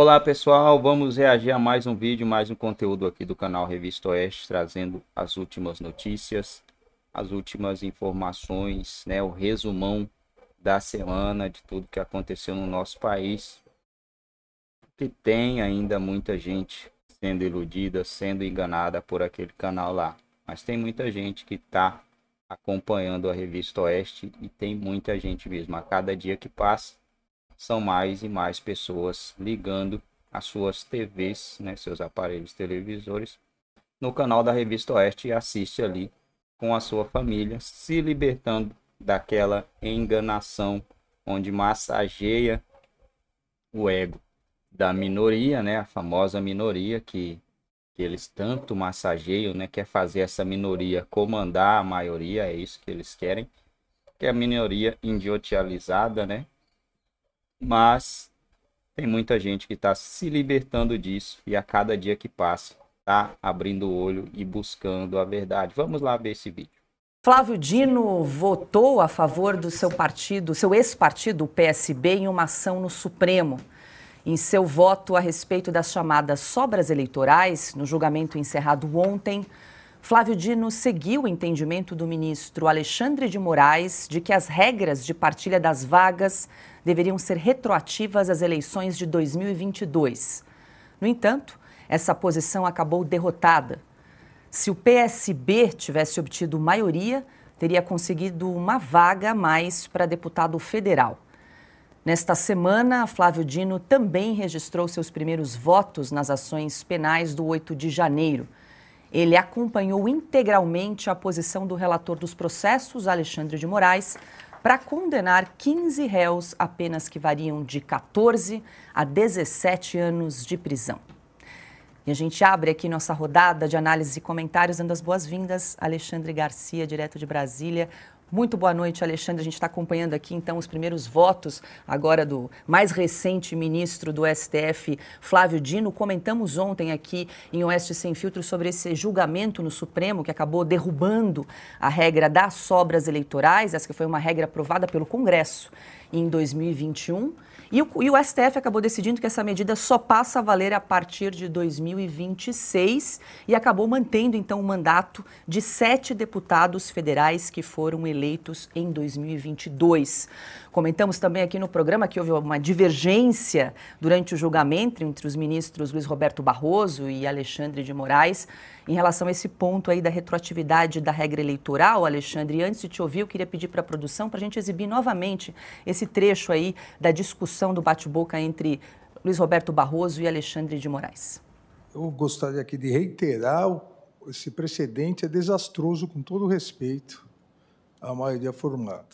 Olá pessoal, vamos reagir a mais um vídeo, mais um conteúdo aqui do canal Revista Oeste, trazendo as últimas notícias, as últimas informações, né, o resumão da semana de tudo que aconteceu no nosso país. Que tem ainda muita gente sendo iludida, sendo enganada por aquele canal lá, mas tem muita gente que está acompanhando a Revista Oeste e tem muita gente mesmo. A cada dia que passa, são mais e mais pessoas ligando as suas TVs, né, seus aparelhos televisores, no canal da Revista Oeste e assiste ali com a sua família, se libertando daquela enganação onde massageia o ego da minoria, né, a famosa minoria que, que eles tanto massageiam, né, quer fazer essa minoria comandar a maioria, é isso que eles querem, que é a minoria idiotializada, né, mas tem muita gente que está se libertando disso e a cada dia que passa está abrindo o olho e buscando a verdade. Vamos lá ver esse vídeo. Flávio Dino votou a favor do seu partido, seu ex-partido, o PSB, em uma ação no Supremo. Em seu voto a respeito das chamadas sobras eleitorais, no julgamento encerrado ontem, Flávio Dino seguiu o entendimento do ministro Alexandre de Moraes de que as regras de partilha das vagas deveriam ser retroativas às eleições de 2022. No entanto, essa posição acabou derrotada. Se o PSB tivesse obtido maioria, teria conseguido uma vaga a mais para deputado federal. Nesta semana, Flávio Dino também registrou seus primeiros votos nas ações penais do 8 de janeiro. Ele acompanhou integralmente a posição do relator dos processos, Alexandre de Moraes, para condenar 15 réus apenas que variam de 14 a 17 anos de prisão. E a gente abre aqui nossa rodada de análise e comentários, dando as boas-vindas a Alexandre Garcia, direto de Brasília. Muito boa noite, Alexandre. A gente está acompanhando aqui então os primeiros votos agora do mais recente ministro do STF, Flávio Dino. Comentamos ontem aqui em Oeste Sem Filtro sobre esse julgamento no Supremo que acabou derrubando a regra das sobras eleitorais, essa que foi uma regra aprovada pelo Congresso em 2021 e o, e o, STF acabou decidindo que essa medida só passa a valer a partir de 2026 e acabou mantendo então o mandato de sete deputados federais que foram eleitos em 2022. Comentamos também aqui no programa que houve uma divergência durante o julgamento entre os ministros Luiz Roberto Barroso e Alexandre de Moraes em relação a esse ponto aí da retroatividade da regra eleitoral. Alexandre, antes de te ouvir, eu queria pedir para a produção para a gente exibir novamente esse trecho aí da discussão edição do bate-boca entre Luiz Roberto Barroso e Alexandre de Moraes. Eu gostaria aqui de reiterar esse precedente é desastroso com todo respeito à maioria formada.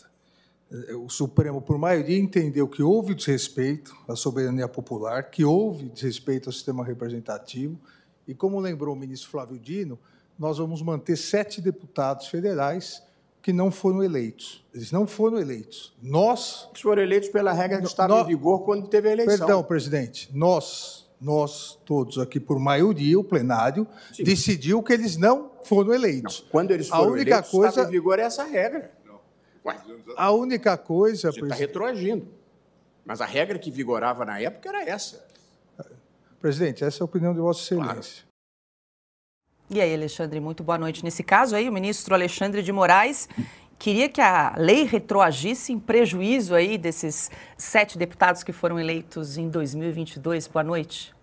É, o Supremo, por maioria, entendeu que houve desrespeito à soberania popular, que houve desrespeito ao sistema representativo, e como lembrou o ministro Flávio Dino, nós vamos manter sete deputados federais que não foram eleitos. Eles não foram eleitos. Nós. Eles foram eleitos pela regra que estava nós, em vigor quando teve a eleição. Perdão, presidente. Nós, nós todos aqui, por maioria, o plenário, Sim. decidiu que eles não foram eleitos. Não, quando eles foram a única eleitos, coisa... estava em vigor essa regra. Ué, a única coisa. Você está retroagindo. Mas a regra que vigorava na época era essa. Presidente, essa é a opinião de Vossa Excelência. Claro. E aí, Alexandre, muito boa noite. Nesse caso aí, o ministro Alexandre de Moraes queria que a lei retroagisse em prejuízo aí desses sete deputados que foram eleitos em 2022. Boa noite.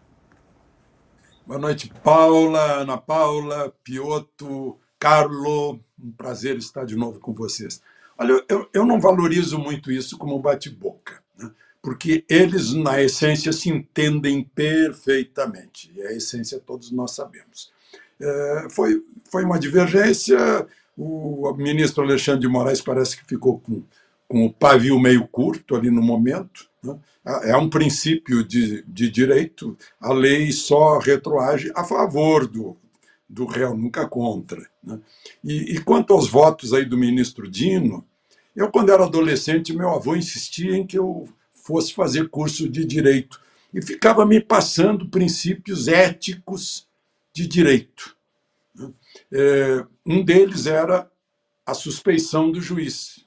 Boa noite, Paula, Ana Paula, Pioto, Carlo. Um prazer estar de novo com vocês. Olha, eu, eu não valorizo muito isso como bate-boca, né? porque eles, na essência, se entendem perfeitamente. E a essência todos nós sabemos. É, foi, foi uma divergência. O ministro Alexandre de Moraes parece que ficou com, com o pavio meio curto ali no momento. Né? É, é um princípio de, de direito, a lei só retroage a favor do, do réu, nunca contra. Né? E, e quanto aos votos aí do ministro Dino, eu, quando era adolescente, meu avô insistia em que eu fosse fazer curso de direito e ficava me passando princípios éticos de direito. Né? É, um deles era a suspeição do juiz.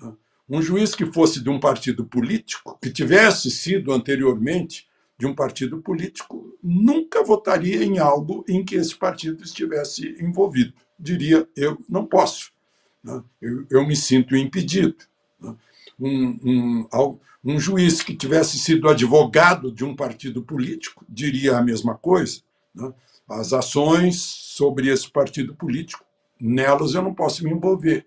Né? Um juiz que fosse de um partido político, que tivesse sido anteriormente de um partido político, nunca votaria em algo em que esse partido estivesse envolvido. Diria, eu não posso, né? eu, me sinto impedido. Um, um, um juiz que tivesse sido advogado de um partido político diria a mesma coisa as ações sobre esse partido político, nelas eu não posso me envolver.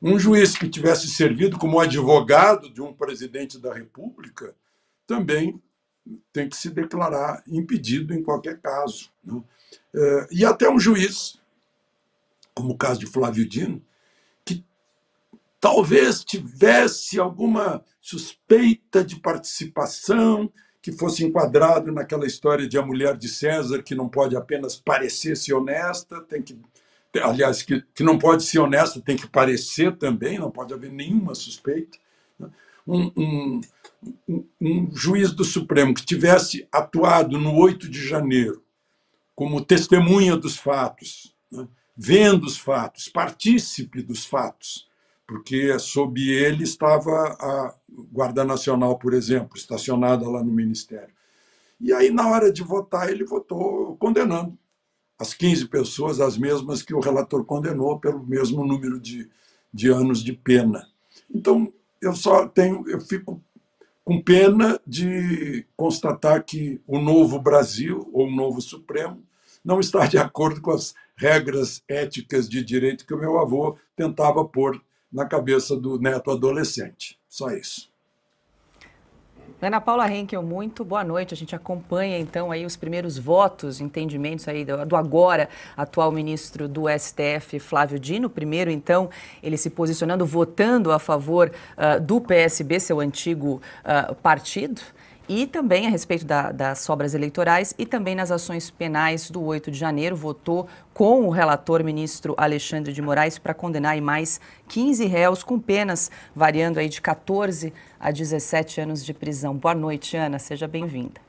Um juiz que tivesse servido como advogado de um presidente da República também tem que se declarar impedido em qualquer caso. Né? É, e até um juiz, como o caso de Flávio Dino, que talvez tivesse alguma suspeita de participação que fosse enquadrado naquela história de a mulher de César, que não pode apenas parecer ser honesta, tem que aliás, que, que não pode ser honesta, tem que parecer também, não pode haver nenhuma suspeita. Né? Um, um, um, juiz do Supremo que tivesse atuado no 8 de janeiro como testemunha dos fatos, né? vendo os fatos, partícipe dos fatos, porque sob ele estava a Guarda Nacional, por exemplo, estacionada lá no Ministério. E aí, na hora de votar, ele votou condenando as 15 pessoas, as mesmas que o relator condenou, pelo mesmo número de, de anos de pena. Então, eu só tenho, eu fico com pena de constatar que o novo Brasil, ou o novo Supremo, não está de acordo com as regras éticas de direito que o meu avô tentava pôr na cabeça do neto adolescente. Só isso. Ana Paula Henkel, muito boa noite. A gente acompanha então aí os primeiros votos, entendimentos aí do, do, agora atual ministro do STF, Flávio Dino. Primeiro, então, ele se posicionando, votando a favor uh, do PSB, seu antigo uh, partido e também a respeito da, das sobras eleitorais e também nas ações penais do 8 de janeiro, votou com o relator ministro Alexandre de Moraes para condenar mais 15 réus com penas variando aí de 14 a 17 anos de prisão. Boa noite, Ana, seja bem-vinda.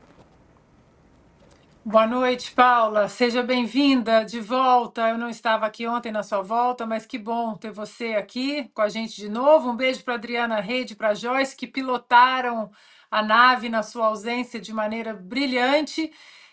Boa noite, Paula. Seja bem-vinda de volta. Eu não estava aqui ontem na sua volta, mas que bom ter você aqui com a gente de novo. Um beijo para Adriana Rede, para Joyce, que pilotaram a nave na sua ausência de maneira brilhante.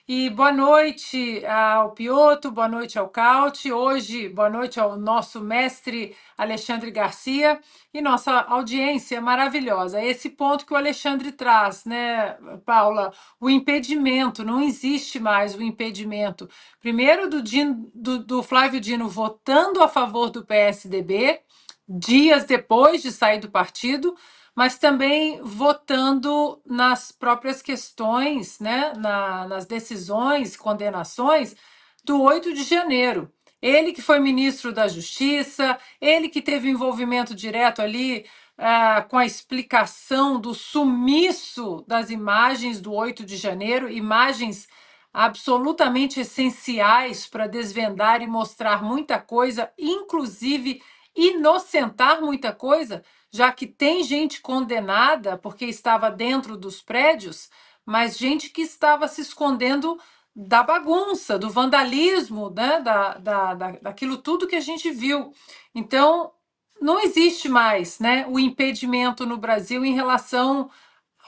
E boa noite ao Pioto, boa noite ao Caute, hoje boa noite ao nosso mestre Alexandre Garcia e nossa audiência maravilhosa. É esse ponto que o Alexandre traz, né, Paula? O impedimento, não existe mais o impedimento. Primeiro do, Dino, do, do Flávio Dino votando a favor do PSDB, dias depois de sair do partido, mas também votando nas próprias questões, né, na, nas decisões, condenações do 8 de janeiro. Ele que foi ministro da Justiça, ele que teve envolvimento direto ali ah, com a explicação do sumiço das imagens do 8 de janeiro, imagens absolutamente essenciais para desvendar e mostrar muita coisa, inclusive inocentar muita coisa já que tem gente condenada porque estava dentro dos prédios, mas gente que estava se escondendo da bagunça, do vandalismo, né? da, da, da, daquilo tudo que a gente viu. Então, não existe mais né, o impedimento no Brasil em relação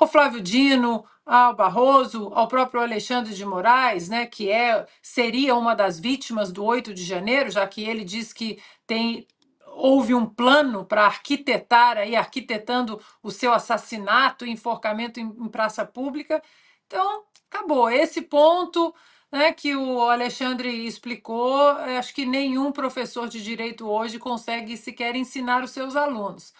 ao Flávio Dino, ao Barroso, ao próprio Alexandre de Moraes, né, que é, seria uma das vítimas do 8 de janeiro, já que ele diz que tem, houve um plano para arquitetar aí, arquitetando o seu assassinato, enforcamento em, em praça pública. Então, acabou. Esse ponto né, que o Alexandre explicou, acho que nenhum professor de direito hoje consegue sequer ensinar os seus alunos.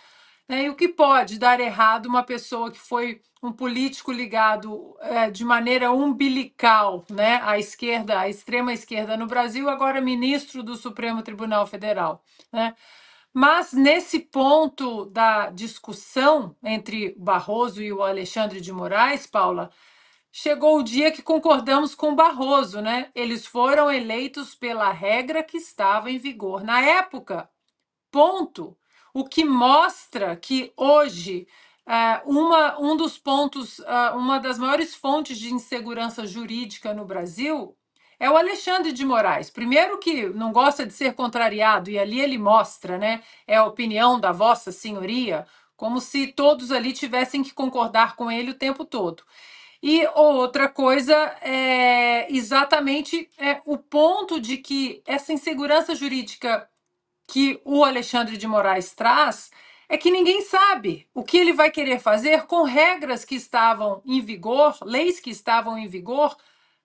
Né, e o que pode dar errado uma pessoa que foi um político ligado é, de maneira umbilical né, à esquerda, à extrema esquerda no Brasil, agora ministro do Supremo Tribunal Federal. Né? Mas nesse ponto da discussão entre Barroso e o Alexandre de Moraes, Paula, chegou o dia que concordamos com Barroso, né? Eles foram eleitos pela regra que estava em vigor na época. Ponto. O que mostra que hoje é, uma, um dos pontos, é, uma das maiores fontes de insegurança jurídica no Brasil é o Alexandre de Moraes. Primeiro que não gosta de ser contrariado, e ali ele mostra, né? É a opinião da vossa senhoria, como se todos ali tivessem que concordar com ele o tempo todo. E outra coisa é exatamente é o ponto de que essa insegurança jurídica que o Alexandre de Moraes traz é que ninguém sabe o que ele vai querer fazer com regras que estavam em vigor, leis que estavam em vigor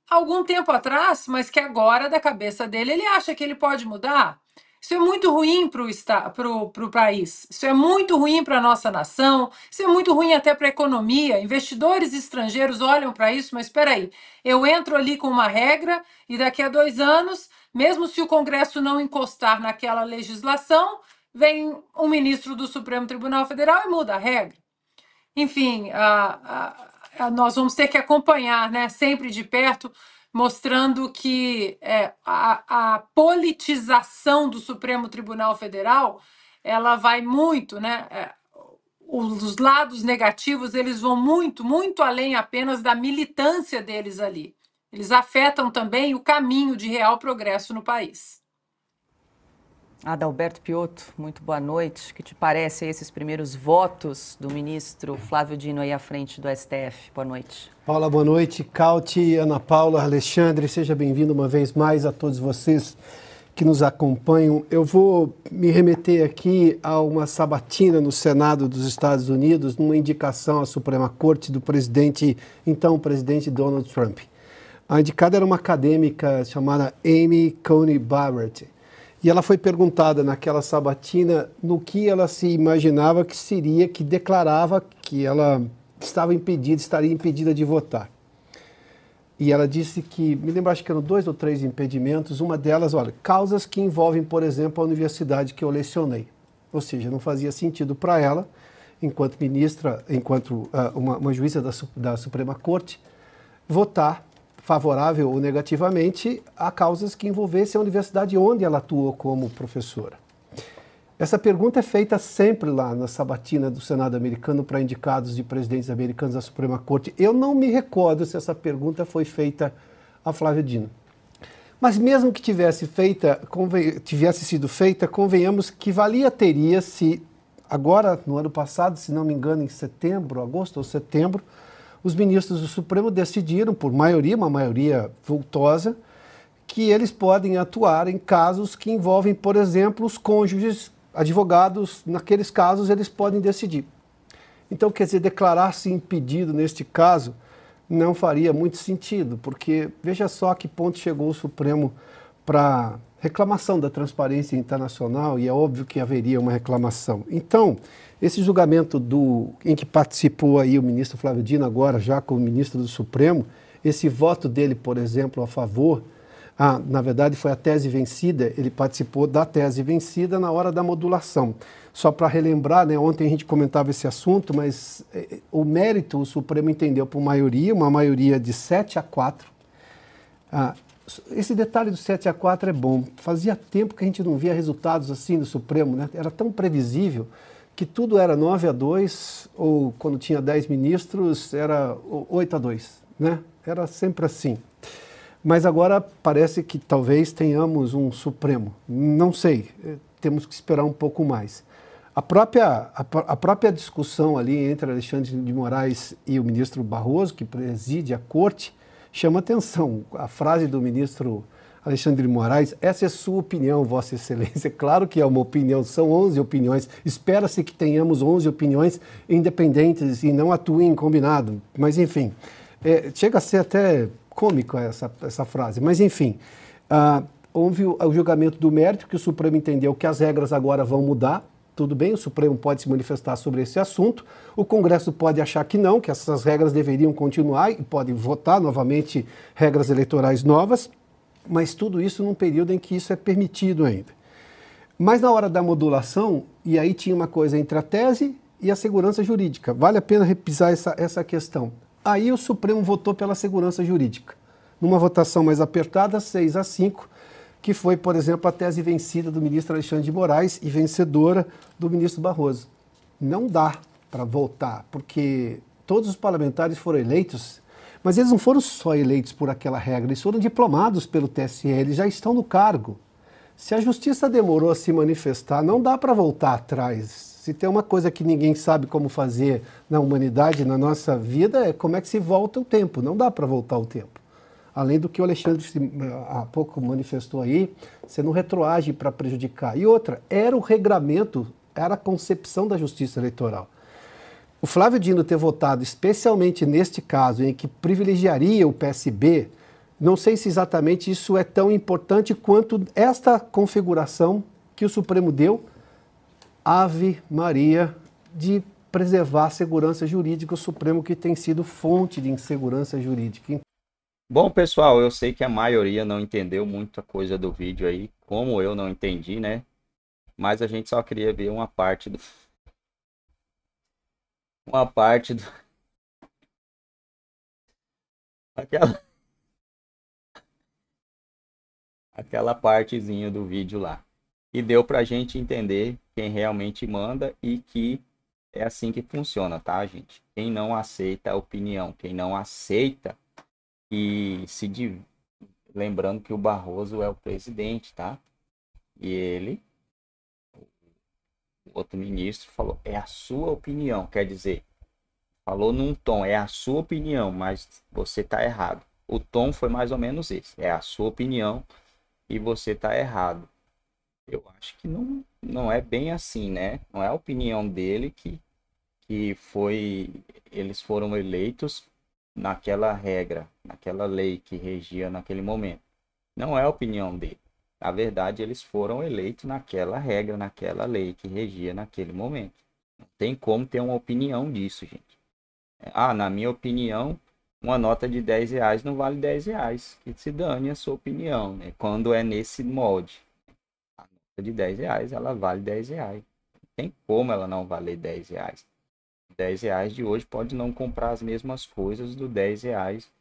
algum tempo atrás, mas que agora, da cabeça dele, ele acha que ele pode mudar. Isso é muito ruim para o país, isso é muito ruim para a nossa nação, isso é muito ruim até para a economia. Investidores estrangeiros olham para isso, mas espera aí, eu entro ali com uma regra e daqui a dois anos, mesmo se o Congresso não encostar naquela legislação, vem um ministro do Supremo Tribunal Federal e muda a regra. Enfim, a, a, a, nós vamos ter que acompanhar né, sempre de perto, mostrando que é, a, politização do Supremo Tribunal Federal ela vai muito, né? É, os lados negativos eles vão muito, muito além apenas da militância deles ali. Eles afetam também o caminho de real progresso no país. Adalberto Piotto, muito boa noite. O que te parece esses primeiros votos do ministro Flávio Dino aí à frente do STF? Boa noite. Paula, boa noite. Cauti, Ana Paula, Alexandre, seja bem-vindo uma vez mais a todos vocês que nos acompanham. Eu vou me remeter aqui a uma sabatina no Senado dos Estados Unidos, numa indicação à Suprema Corte do presidente, então presidente Donald Trump. A indicada era uma acadêmica chamada Amy Coney Barrett e ela foi perguntada naquela sabatina no que ela se imaginava que seria, que declarava que ela estava impedida, estaria impedida de votar. E ela disse que, me lembro, acho que eram dois ou três impedimentos. Uma delas, olha, causas que envolvem, por exemplo, a universidade que eu lecionei. Ou seja, não fazia sentido para ela, enquanto ministra, enquanto uh, uma, uma, juíza da, da Suprema Corte, votar favorável ou negativamente a causas que envolvessem a universidade onde ela atuou como professora. Essa pergunta é feita sempre lá na sabatina do Senado americano para indicados de presidentes americanos da Suprema Corte. Eu não me recordo se essa pergunta foi feita a Flávia Dino. Mas mesmo que tivesse, feita, tivesse sido feita, convenhamos que valia teria se agora, no ano passado, se não me engano, em setembro, agosto ou setembro, os ministros do Supremo decidiram, por maioria, uma maioria vultosa, que eles podem atuar em casos que envolvem, por exemplo, os cônjuges, advogados, naqueles casos eles podem decidir. Então, quer dizer, declarar-se impedido neste caso não faria muito sentido, porque veja só a que ponto chegou o Supremo para reclamação da transparência internacional, e é óbvio que haveria uma reclamação. Então, esse julgamento do, em que participou aí o ministro Flávio Dino, agora já como ministro do Supremo, esse voto dele, por exemplo, a favor, ah, na verdade foi a tese vencida, ele participou da tese vencida na hora da modulação. Só para relembrar, né, ontem a gente comentava esse assunto, mas eh, o mérito o Supremo entendeu por maioria, uma maioria de 7 a 4. Ah, esse detalhe do 7 a 4 é bom. Fazia tempo que a gente não via resultados assim do Supremo, né? era tão previsível que tudo era 9 a 2, ou quando tinha 10 ministros, era 8 a 2, né? Era sempre assim. Mas agora parece que talvez tenhamos um Supremo. Não sei, eh, temos que esperar um pouco mais. A própria, a, a própria discussão ali entre Alexandre de Moraes e o ministro Barroso, que preside a corte, chama atenção. A frase do ministro Alexandre Moraes, essa é sua opinião, Vossa Excelência. Claro que é uma opinião, são 11 opiniões. Espera-se que tenhamos 11 opiniões independentes e não atuem em combinado. Mas, enfim, é, chega a ser até cômico essa, essa frase. Mas, enfim, ah, houve o, o julgamento do mérito, que o Supremo entendeu que as regras agora vão mudar, tudo bem, o Supremo pode se manifestar sobre esse assunto, o Congresso pode achar que não, que essas regras deveriam continuar e pode votar novamente regras eleitorais novas mas tudo isso num período em que isso é permitido ainda. Mas na hora da modulação, e aí tinha uma coisa entre a tese e a segurança jurídica. Vale a pena repisar essa, essa questão. Aí o Supremo votou pela segurança jurídica. Numa votação mais apertada, 6 a 5, que foi, por exemplo, a tese vencida do ministro Alexandre de Moraes e vencedora do ministro Barroso. Não dá para voltar, porque todos os parlamentares foram eleitos mas eles não foram só eleitos por aquela regra, eles foram diplomados pelo TSE, eles já estão no cargo. Se a justiça demorou a se manifestar, não dá para voltar atrás. Se tem uma coisa que ninguém sabe como fazer na humanidade, na nossa vida, é como é que se volta o tempo. Não dá para voltar o tempo. Além do que o Alexandre há pouco manifestou aí, você não retroage para prejudicar. E outra, era o regramento, era a concepção da justiça eleitoral o Flávio Dino ter votado especialmente neste caso, em que privilegiaria o PSB, não sei se exatamente isso é tão importante quanto esta configuração que o Supremo deu, Ave Maria, de preservar a segurança jurídica, o Supremo que tem sido fonte de insegurança jurídica. Bom, pessoal, eu sei que a maioria não entendeu muita coisa do vídeo aí, como eu não entendi, né? Mas a gente só queria ver uma parte do, uma parte do. Aquela. Aquela partezinha do vídeo lá. E deu para gente entender quem realmente manda e que é assim que funciona, tá, gente? Quem não aceita a opinião, quem não aceita e se div... lembrando que o Barroso é o presidente, tá? E ele outro ministro falou, é a sua opinião, quer dizer, falou num tom, é a sua opinião, mas você está errado. O tom foi mais ou menos esse, é a sua opinião e você está errado. Eu acho que não, não é bem assim, né? Não é a opinião dele que, que foi, eles foram eleitos naquela regra, naquela lei que regia naquele momento. Não é a opinião dele. Na verdade, eles foram eleitos naquela regra, naquela lei que regia naquele momento. Não tem como ter uma opinião disso, gente. É, ah, na minha opinião, uma nota de 10 reais não vale 10 reais. Que se dane a sua opinião, né? Quando é nesse molde. A nota de 10 reais, ela vale 10 reais. Não tem como ela não valer 10 reais. 10 reais de hoje pode não comprar as mesmas coisas do 10 reais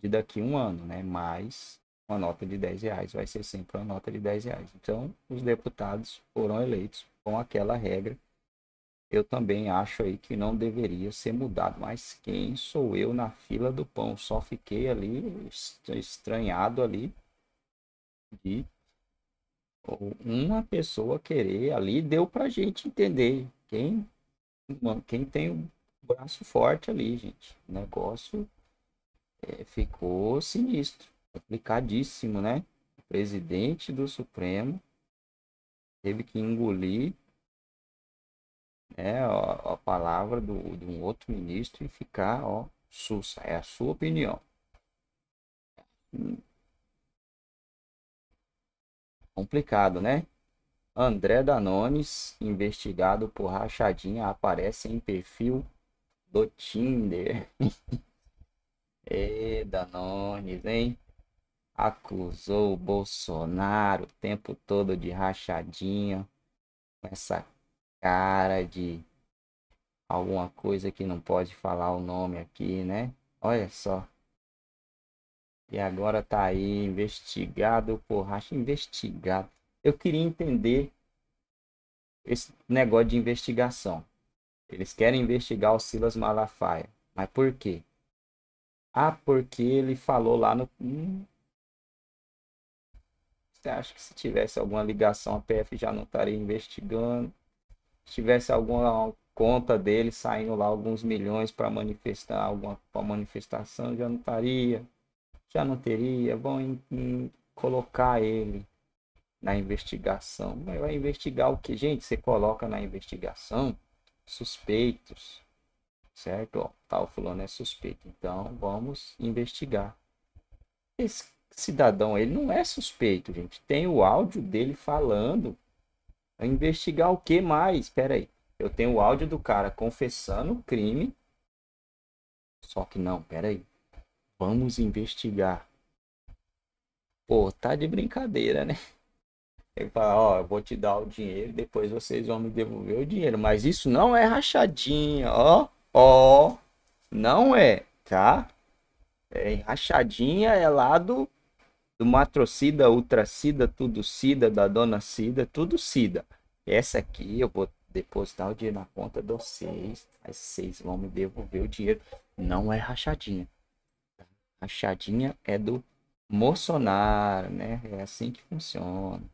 de daqui a um ano, né? Mas uma nota de 10 reais, vai ser sempre uma nota de 10 reais. Então, os deputados foram eleitos com aquela regra. Eu também acho aí que não deveria ser mudado, mas quem sou eu na fila do pão? Só fiquei ali estranhado ali de uma pessoa querer ali deu para a gente entender quem quem tem um braço forte ali gente o negócio é, ficou sinistro complicadíssimo, né? O presidente do Supremo teve que engolir né, ó, a palavra do, de um outro ministro e ficar, ó, sussa. É a sua opinião. Complicado, né? André Danones, investigado por rachadinha, aparece em perfil do Tinder. é, Danones, hein? acusou o Bolsonaro o tempo todo de rachadinha, com essa cara de alguma coisa que não pode falar o nome aqui, né? Olha só. E agora tá aí investigado porra investigado. Eu queria entender esse negócio de investigação. Eles querem investigar o Silas Malafaia. Mas por quê? Ah, porque ele falou lá no hum, você acha que se tivesse alguma ligação, a PF já não estaria investigando? Se tivesse alguma conta dele saindo lá alguns milhões para manifestar alguma pra manifestação, já não estaria? Já não teria? Vão em, em colocar ele na investigação. Mas vai investigar o que? Gente, você coloca na investigação suspeitos, certo? Ó, tal fulano é suspeito. Então, vamos investigar. Esse cidadão, ele não é suspeito, gente. Tem o áudio dele falando. A investigar o que mais? Espera aí. Eu tenho o áudio do cara confessando o crime. Só que não, espera aí. Vamos investigar. Pô, tá de brincadeira, né? Ele fala, ó, eu vou te dar o dinheiro, depois vocês vão me devolver o dinheiro. Mas isso não é rachadinha, ó, ó, não é, tá? É, rachadinha é lá do do matrocida, ultracida, tudo cida, da dona cida, tudo cida. Essa aqui eu vou depositar o dinheiro na conta de vocês, mas vocês vão me devolver o dinheiro. Não é rachadinha. Rachadinha é do Bolsonaro, né? É assim que funciona.